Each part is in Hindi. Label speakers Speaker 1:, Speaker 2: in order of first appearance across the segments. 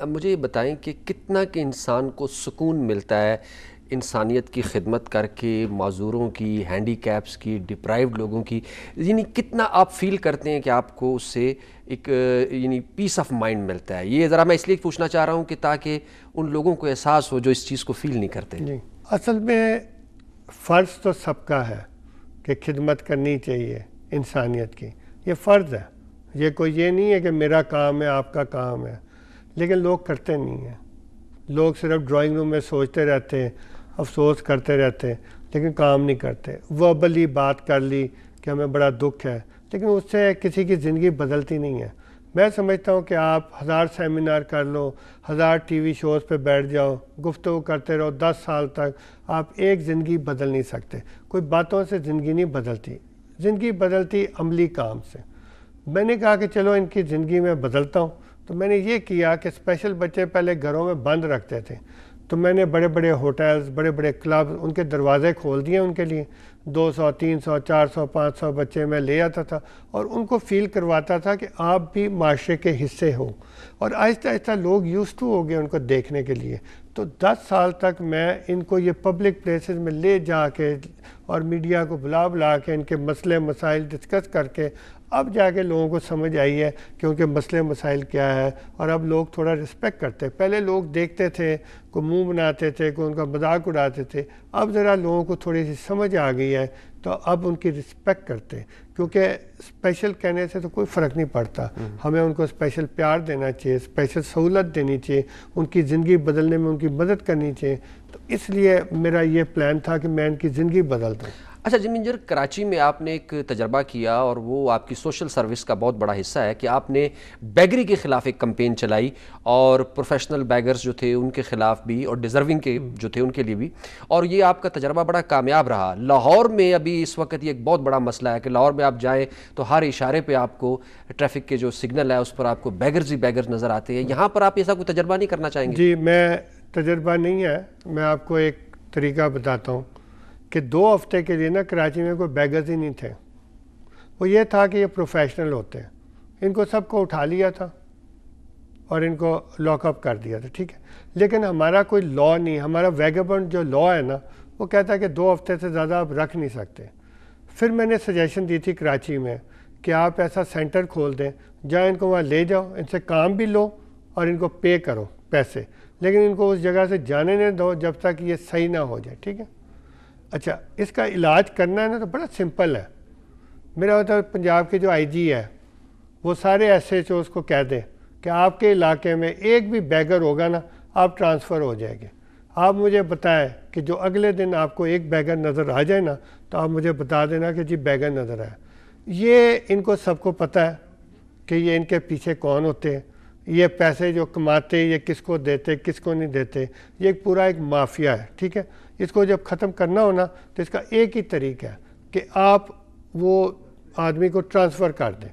Speaker 1: अब मुझे ये बताएं कि कितना के इंसान को सुकून मिलता है इंसानियत की खिदमत करके मज़ूरों की हैंडी कैप्स की डिप्राइव लोगों की यानी कितना आप फील करते हैं कि आपको उससे एक यानी पीस ऑफ माइंड मिलता है ये ज़रा मैं इसलिए पूछना चाह रहा हूँ कि ताकि उन लोगों को एहसास हो जो इस चीज़ को फ़ील नहीं करते
Speaker 2: असल में फ़र्ज़ तो सबका है कि खिदमत करनी चाहिए इंसानियत की ये फ़र्ज़ है ये कोई ये नहीं है कि मेरा काम है आपका काम है लेकिन लोग करते नहीं हैं लोग सिर्फ ड्राइंग रूम में सोचते रहते हैं अफसोस करते रहते हैं लेकिन काम नहीं करते वर्बली बात कर ली कि हमें बड़ा दुख है लेकिन उससे किसी की ज़िंदगी बदलती नहीं है मैं समझता हूँ कि आप हज़ार सेमिनार कर लो हज़ार टीवी शोज़ पे बैठ जाओ गुफ्तु करते रहो दस साल तक आप एक ज़िंदगी बदल नहीं सकते कोई बातों से ज़िंदगी नहीं बदलती ज़िंदगी बदलती अमली काम से मैंने कहा कि चलो इनकी ज़िंदगी में बदलता हूँ तो मैंने ये किया कि स्पेशल बच्चे पहले घरों में बंद रखते थे तो मैंने बड़े बड़े होटल्स बड़े बड़े क्लब उनके दरवाज़े खोल दिए उनके लिए 200, 300, 400, 500 बच्चे मैं ले आता था और उनको फील करवाता था कि आप भी माशरे के हिस्से हो और आहिस्ता आहिस्ता लोग यूज़ टू हो गए उनको देखने के लिए तो 10 साल तक मैं इनको ये पब्लिक प्लेसेस में ले जा के और मीडिया को बुला बुला के इनके मसले मसाइल डिस्कस करके अब जाके लोगों को समझ आई है कि उनके मसले मसाइल क्या है और अब लोग थोड़ा रिस्पेक्ट करते हैं पहले लोग देखते थे को मुंह बनाते थे को उनका मजाक उड़ाते थे अब ज़रा लोगों को थोड़ी सी समझ आ गई है तो अब उनकी रिस्पेक्ट करते हैं क्योंकि स्पेशल कहने से तो कोई फ़र्क नहीं पड़ता हम्म। हमें उनको स्पेशल प्यार देना चाहिए स्पेशल सहूलत देनी चाहिए उनकी ज़िंदगी बदलने में उनकी मदद करनी चाहिए इसलिए मेरा ये प्लान था कि मैं इनकी ज़िंदगी बदल दूँ
Speaker 1: अच्छा जिमिंजर कराची में आपने एक तजर्बा किया और वो आपकी सोशल सर्विस का बहुत बड़ा हिस्सा है कि आपने बैगरी के ख़िलाफ़ एक कंपेन चलाई और प्रोफेशनल बैगर्स जो थे उनके ख़िलाफ़ भी और डिज़र्विंग के हम्म। जो थे उनके लिए भी और ये आपका तजर्बा बड़ा कामयाब रहा लाहौर में अभी इस वक्त ये एक बहुत बड़ा मसला है कि लाहौर में आप जाएँ तो हर इशारे पर आपको ट्रैफिक के जो सिग्नल है उस पर आपको बैगर्स ही बैगर्स नज़र आते हैं यहाँ पर आप ऐसा कोई तजर्बा नहीं करना चाहेंगे जी
Speaker 2: मैं तजर्बा नहीं है मैं आपको एक तरीका बताता हूँ कि दो हफ्ते के लिए ना कराची में कोई बैगर्स ही नहीं थे वो ये था कि ये प्रोफेशनल होते हैं इनको सबको उठा लिया था और इनको लॉकअप कर दिया था ठीक है लेकिन हमारा कोई लॉ नहीं हमारा वैगबंड जो लॉ है ना वो कहता है कि दो हफ्ते से ज़्यादा आप रख नहीं सकते फिर मैंने सजेशन दी थी कराची में कि आप ऐसा सेंटर खोल दें जहाँ इनको वहाँ ले जाओ इनसे काम भी लो और इनको पे करो पैसे लेकिन इनको उस जगह से जाने नहीं दो जब तक ये सही ना हो जाए ठीक है अच्छा इसका इलाज करना है ना तो बड़ा सिंपल है मेरा होता मतलब है पंजाब के जो आईजी है वो सारे एस एच ओज को कह दें कि आपके इलाके में एक भी बैगर होगा ना आप ट्रांसफ़र हो जाएंगे आप मुझे बताएं कि जो अगले दिन आपको एक बैगर नज़र आ जाए ना तो आप मुझे बता देना कि जी बैगर नज़र आए ये इनको सबको पता है कि ये इनके पीछे कौन होते हैं ये पैसे जो कमाते ये किसको देते किसको नहीं देते ये एक पूरा एक माफिया है ठीक है इसको जब ख़त्म करना होना तो इसका एक ही तरीका है कि आप वो आदमी को ट्रांसफ़र कर दें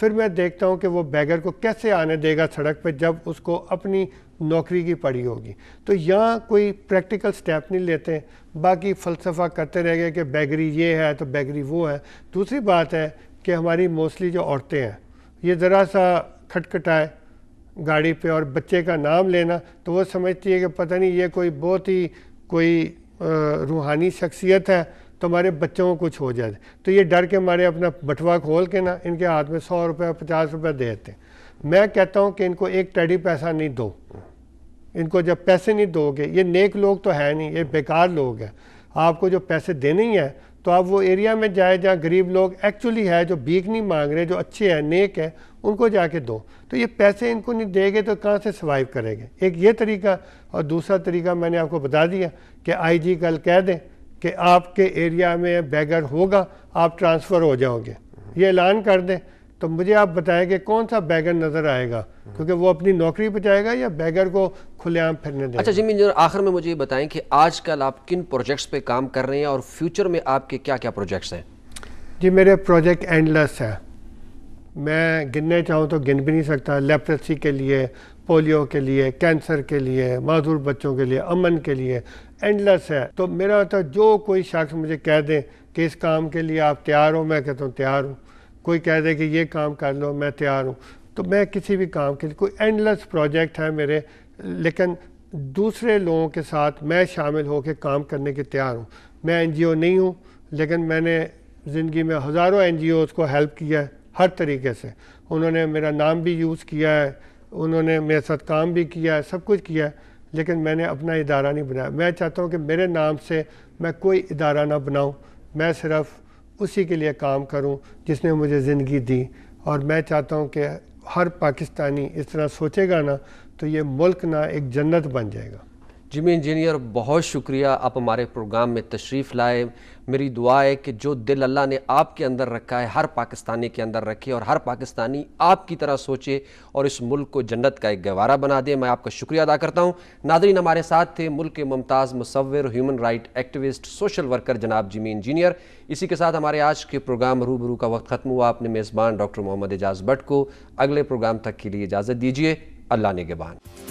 Speaker 2: फिर मैं देखता हूँ कि वो बैगर को कैसे आने देगा सड़क पर जब उसको अपनी नौकरी की पड़ी होगी तो यहाँ कोई प्रैक्टिकल स्टेप नहीं लेते बाकी फ़लसफ़ा करते रह गए कि बैगरी ये है तो बैगरी वो है दूसरी बात है कि हमारी मोस्टली जो औरतें हैं ये ज़रा सा खटखटाए गाड़ी पे और बच्चे का नाम लेना तो वो समझती है कि पता नहीं ये कोई बहुत ही कोई रूहानी शख्सियत है तो हमारे बच्चों को कुछ हो जाए तो ये डर के हमारे अपना बटवा खोल के ना इनके हाथ में सौ रुपये पचास रुपये दे देते हैं मैं कहता हूँ कि इनको एक टैडी पैसा नहीं दो इनको जब पैसे नहीं दोगे ये नेक लोग तो है नहीं ये बेकार लोग हैं आपको जो पैसे देने ही हैं तो आप वो एरिया में जाए जहाँ गरीब लोग एक्चुअली है जो भीख नहीं मांग रहे जो अच्छे हैं नेक है उनको जाके दो तो ये पैसे इनको नहीं देंगे तो कहाँ से सर्वाइव करेंगे एक ये तरीका और दूसरा तरीका मैंने आपको बता दिया कि आईजी कल कह दें कि आपके एरिया में बैगर होगा आप ट्रांसफ़र हो जाओगे ये ऐलान कर दें तो मुझे आप बताएं कि कौन सा बैगर नज़र आएगा क्योंकि वो अपनी नौकरी पर जाएगा या बैगर को खुलेआम फिरने देगा अच्छा
Speaker 1: जिमी इंजीनियर आखिर में मुझे ये बताएं कि आजकल आप किन प्रोजेक्ट्स पे काम कर रहे हैं और फ्यूचर में आपके क्या क्या प्रोजेक्ट्स हैं
Speaker 2: जी मेरे प्रोजेक्ट एंडलेस है मैं गिनने चाहूँ तो गिन भी नहीं सकता लेप्रेसी के लिए पोलियो के लिए कैंसर के लिए माधूर बच्चों के लिए अमन के लिए एंडलेस है तो मेरा तो जो कोई शख्स मुझे कह दें कि इस काम के लिए आप तैयार हो मैं कहता हूँ तैयार हूँ कोई कह दे कि ये काम कर लो मैं तैयार हूँ तो मैं किसी भी काम के लिए कोई एंडलेस प्रोजेक्ट है मेरे लेकिन दूसरे लोगों के साथ मैं शामिल होकर काम करने के तैयार हूँ मैं एनजीओ नहीं हूँ लेकिन मैंने ज़िंदगी में हज़ारों एन को हेल्प किया है हर तरीके से उन्होंने मेरा नाम भी यूज़ किया है उन्होंने मेरे साथ काम भी किया है सब कुछ किया है लेकिन मैंने अपना इदारा नहीं बनाया मैं चाहता हूँ कि मेरे नाम से मैं कोई इदारा ना बनाऊँ मैं सिर्फ़ उसी के लिए काम करूं जिसने मुझे ज़िंदगी दी और मैं चाहता हूं कि हर पाकिस्तानी इस तरह सोचेगा ना तो ये मुल्क ना एक जन्नत बन जाएगा
Speaker 1: जिमी इंजीनियर बहुत शुक्रिया आप हमारे प्रोग्राम में तशरीफ़ लाए मेरी दुआ है कि जो दिल अल्लाह ने आपके अंदर रखा है हर पाकिस्तानी के अंदर रखे और हर पाकिस्तानी आपकी तरह सोचे और इस मुल्क को जन्नत का एक गवारा बना दे मैं आपका शुक्रिया अदा करता हूँ नादरीन हमारे साथ थे मुल्क के Mumtaz Musavvir human right activist social worker जनाब जिमी इंजीनियर इसी के साथ हमारे आज के प्रोग्राम रूबरू का वक्त ख़त्म हुआ अपने मेज़बान डॉक्टर मोहम्मद एजाज भट्ट को अगले प्रोग्राम तक के लिए इजाज़त दीजिए अल्लाह ने नेगबान